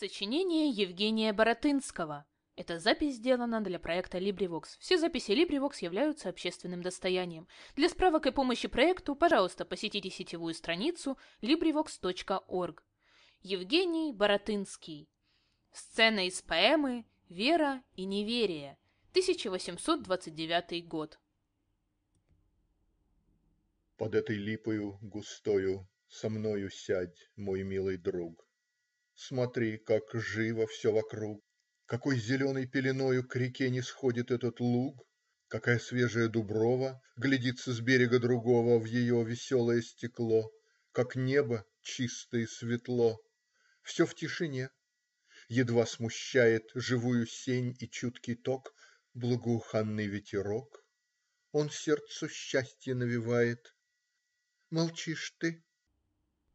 Сочинение Евгения Боротынского. Эта запись сделана для проекта LibriVox. Все записи LibriVox являются общественным достоянием. Для справок и помощи проекту, пожалуйста, посетите сетевую страницу LibriVox.org. Евгений Боротынский. Сцена из поэмы «Вера и неверие», 1829 год. Под этой липою густою Со мною сядь, мой милый друг. Смотри, как живо все вокруг, какой зеленой пеленою к реке нисходит этот луг, какая свежая дуброва глядится с берега другого в ее веселое стекло, как небо чисто и светло. Все в тишине. Едва смущает живую сень и чуткий ток благоуханный ветерок. Он сердцу счастье навевает. Молчишь ты.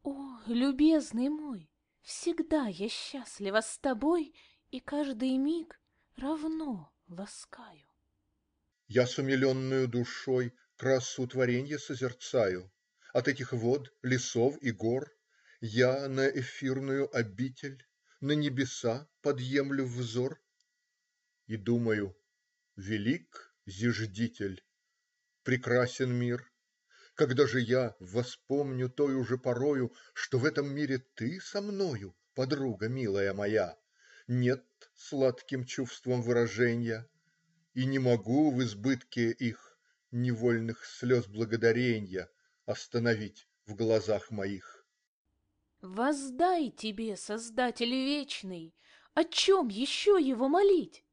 "О, любезный мой! Всегда я счастлива с тобой и каждый миг равно ласкаю. Я с умиленною душой красу творенья созерцаю От этих вод, лесов и гор Я на эфирную обитель, на небеса подъемлю взор И думаю: велик Зиждитель, прекрасен мир когда же я воспомню той уже порою, Что в этом мире ты со мною, подруга милая моя, Нет сладким чувством выражения И не могу в избытке их Невольных слез благодарения Остановить в глазах моих. Воздай тебе, Создатель вечный! О чем еще его молить?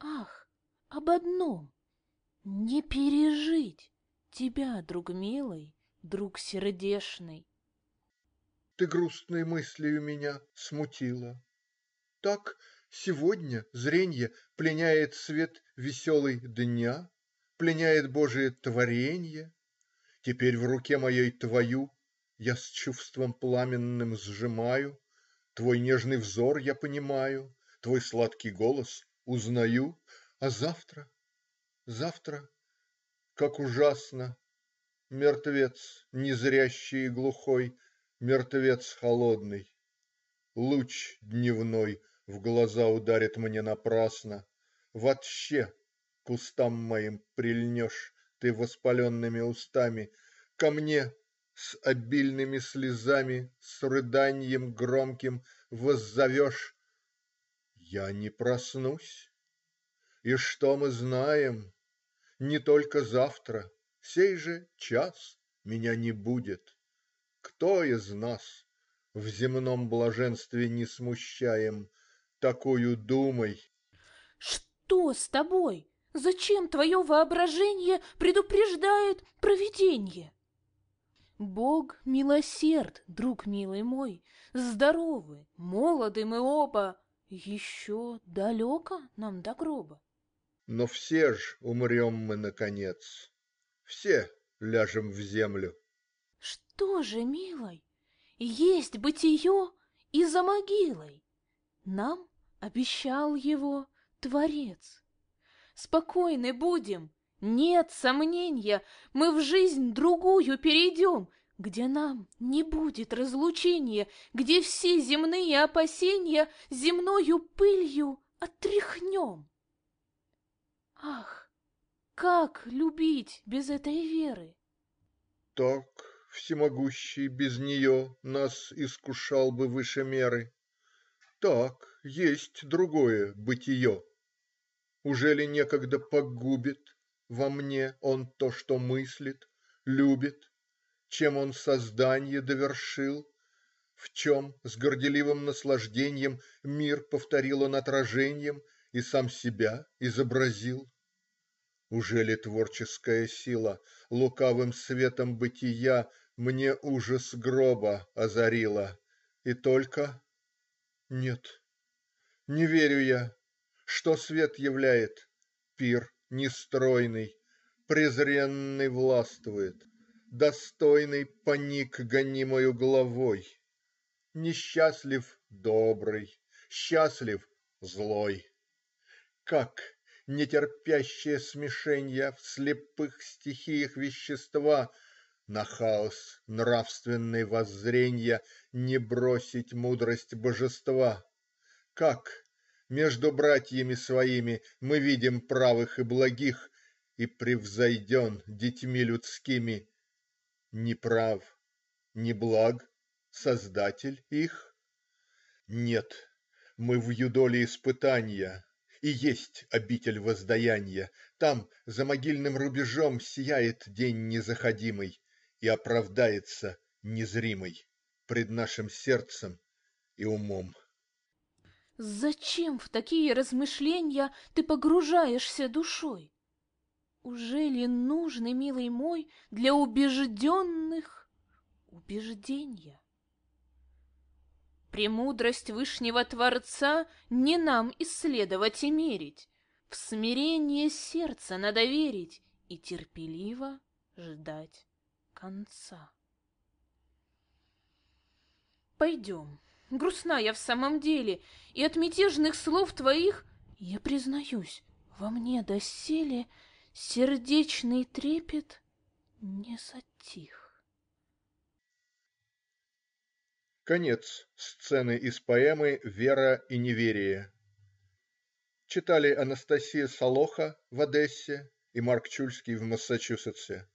Ах, об одном — не пережить. Тебя, друг милый, друг сердешный. Ты грустной мыслью меня смутила. Так сегодня зренье пленяет свет веселый дня, Пленяет Божие творенье. Теперь в руке моей твою Я с чувством пламенным сжимаю, Твой нежный взор я понимаю, Твой сладкий голос узнаю. А завтра, завтра. Как ужасно: мертвец незрящий и глухой, мертвец холодный. Луч дневной в глаза ударит мне напрасно. Вообще кустам моим прильнешь ты воспаленными устами. Ко мне с обильными слезами с рыданием громким воззовешь. Я не проснусь. И что мы знаем? Не только завтра, сей же час меня не будет. Кто из нас в земном блаженстве не смущаем такою думой?. Что с тобой? Зачем твое воображение предупреждает провиденье? Бог милосерд, друг милый мой, здоровы, молоды мы оба, еще далеко нам до гроба. Но все ж умрем мы наконец, все ляжем в землю. Что же, милый, есть бытие и за могилой. Нам обещал его Творец. Спокойны будем, нет сомнения, мы в жизнь другую перейдем, где нам не будет разлучения, где все земные опасения земною пылью отряхнем. Ах, как любить без этой веры? Так всемогущий без нее нас искушал бы выше меры. Так есть другое бытие. ли некогда погубит во мне он то, что мыслит, любит, чем он создание довершил, в чем с горделивым наслаждением мир повторил он отраженьем и сам себя изобразил? Ужели творческая сила Лукавым светом бытия Мне ужас гроба озарила? И только. нет. Не верю я. Что свет являет? Пир нестройный, презренный властвует. Достойный поник гонимою главой. Несчастлив добрый, счастлив злой. Как? нетерпящее смешения в слепых стихиях вещества, на хаос нравственной воззренья не бросить мудрость божества? Как между братьями своими мы видим правых и благих и превзойден детьми людскими? Неправ, неблаг Создатель их? Нет, мы в юдоле испытания. И есть обитель воздаяния. Там, за могильным рубежом, Сияет день незаходимый. И оправдается незримый Пред нашим сердцем и умом. Зачем в такие размышления Ты погружаешься душой? Ужели нужны, милый мой, Для убежденных убеждения? Премудрость Вышнего Творца не нам исследовать и мерить, В смирение сердца надо верить и терпеливо ждать конца. Пойдем. Грустна я в самом деле, и от мятежных слов твоих, я признаюсь, во мне доселе сердечный трепет не затих. Конец сцены из поэмы "Вера и неверие". Читали Анастасия Салоха в Одессе и Марк Чульский в Массачусетсе.